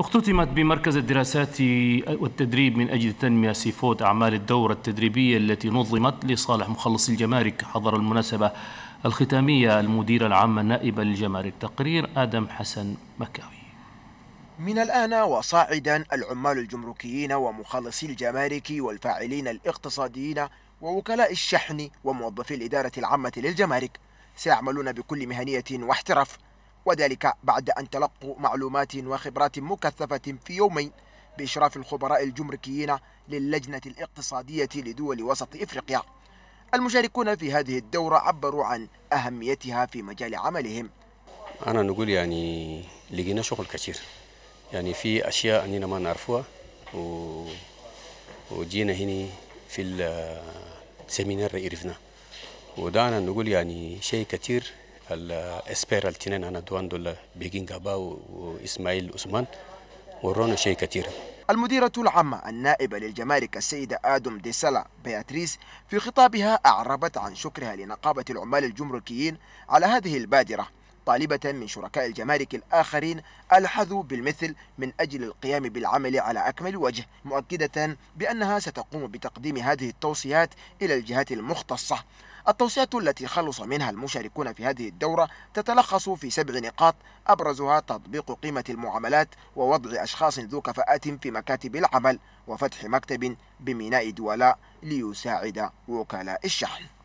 اختتمت بمركز الدراسات والتدريب من أجل تنمية سيفوت أعمال الدورة التدريبية التي نظمت لصالح مخلصي الجمارك حضر المناسبة الختامية المدير العام النائبة للجمارك تقرير آدم حسن مكاوي من الآن وصاعدا العمال الجمركيين ومخلصي الجمارك والفاعلين الاقتصاديين ووكلاء الشحن وموظفي الإدارة العامة للجمارك سيعملون بكل مهنية واحتراف وذلك بعد أن تلقوا معلومات وخبرات مكثفة في يومين بإشراف الخبراء الجمركيين للجنة الاقتصادية لدول وسط إفريقيا المشاركون في هذه الدورة عبروا عن أهميتها في مجال عملهم أنا نقول يعني لقينا شغل كثير يعني في أشياء أننا ما نعرفها و... وجينا هنا في السيمينار عرفنا ودعنا نقول يعني شيء كثير الاسبير التنين انا دوان دولا بيجين غابا واسماعيل عثمان ورونا شيء كثير المديرة العامة النائبة للجمارك السيدة آدم ديسالا بياتريس في خطابها أعربت عن شكرها لنقابة العمال الجمركيين على هذه البادرة طالبة من شركاء الجمارك الآخرين الحذو بالمثل من أجل القيام بالعمل على أكمل وجه مؤكدة بأنها ستقوم بتقديم هذه التوصيات إلى الجهات المختصة التوصيات التي خلص منها المشاركون في هذه الدورة تتلخص في سبع نقاط أبرزها تطبيق قيمة المعاملات ووضع أشخاص ذو كفاءات في مكاتب العمل وفتح مكتب بميناء دولاء ليساعد وكلاء الشحن